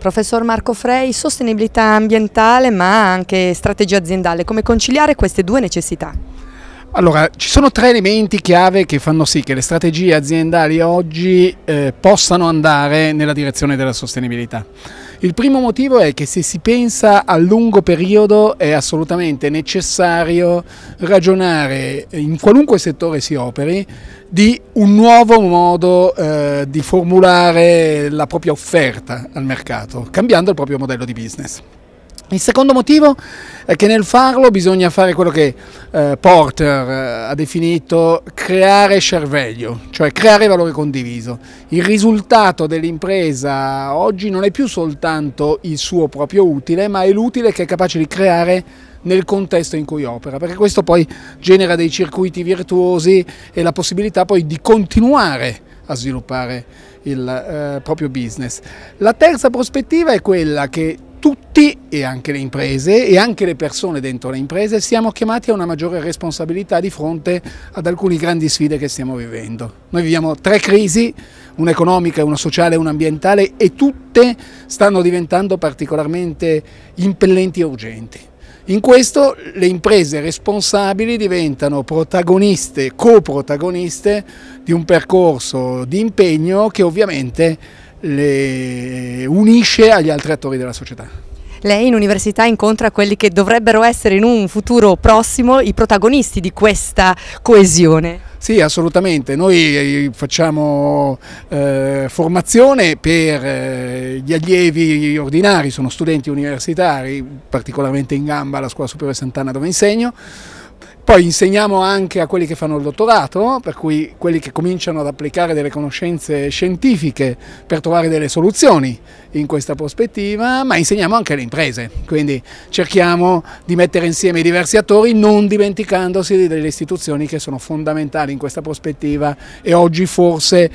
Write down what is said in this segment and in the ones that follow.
Professor Marco Frey, sostenibilità ambientale ma anche strategia aziendale, come conciliare queste due necessità? Allora, ci sono tre elementi chiave che fanno sì che le strategie aziendali oggi eh, possano andare nella direzione della sostenibilità. Il primo motivo è che se si pensa a lungo periodo è assolutamente necessario ragionare, in qualunque settore si operi, di un nuovo modo eh, di formulare la propria offerta al mercato, cambiando il proprio modello di business. Il secondo motivo è che nel farlo bisogna fare quello che eh, Porter eh, ha definito creare cervello, cioè creare valore condiviso. Il risultato dell'impresa oggi non è più soltanto il suo proprio utile, ma è l'utile che è capace di creare nel contesto in cui opera, perché questo poi genera dei circuiti virtuosi e la possibilità poi di continuare a sviluppare il eh, proprio business. La terza prospettiva è quella che tutti e anche le imprese e anche le persone dentro le imprese siamo chiamati a una maggiore responsabilità di fronte ad alcune grandi sfide che stiamo vivendo. Noi viviamo tre crisi, una economica, una sociale e una ambientale e tutte stanno diventando particolarmente impellenti e urgenti. In questo le imprese responsabili diventano protagoniste, coprotagoniste di un percorso di impegno che ovviamente le unisce agli altri attori della società. Lei in università incontra quelli che dovrebbero essere in un futuro prossimo i protagonisti di questa coesione. Sì, assolutamente. Noi eh, facciamo eh, formazione per eh, gli allievi ordinari, sono studenti universitari, particolarmente in gamba alla Scuola Superiore Sant'Anna dove insegno, poi insegniamo anche a quelli che fanno il dottorato, per cui quelli che cominciano ad applicare delle conoscenze scientifiche per trovare delle soluzioni in questa prospettiva, ma insegniamo anche alle imprese, quindi cerchiamo di mettere insieme i diversi attori non dimenticandosi delle istituzioni che sono fondamentali in questa prospettiva e oggi forse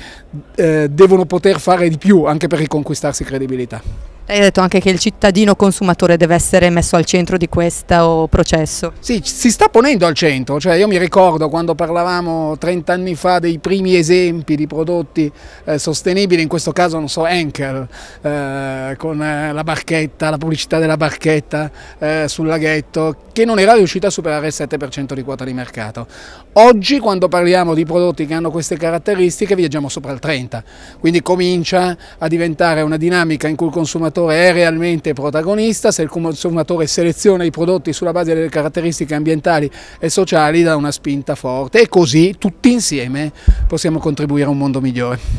eh, devono poter fare di più anche per riconquistarsi credibilità. Lei ha detto anche che il cittadino consumatore deve essere messo al centro di questo processo. Sì, si sta ponendo al centro, cioè io mi ricordo quando parlavamo 30 anni fa dei primi esempi di prodotti eh, sostenibili, in questo caso non so, Enkel, eh, con eh, la barchetta, la pubblicità della barchetta eh, sul laghetto, che non era riuscita a superare il 7% di quota di mercato. Oggi quando parliamo di prodotti che hanno queste caratteristiche viaggiamo sopra il 30%, quindi comincia a diventare una dinamica in cui il consumatore consumatore è realmente protagonista, se il consumatore seleziona i prodotti sulla base delle caratteristiche ambientali e sociali dà una spinta forte e così tutti insieme possiamo contribuire a un mondo migliore.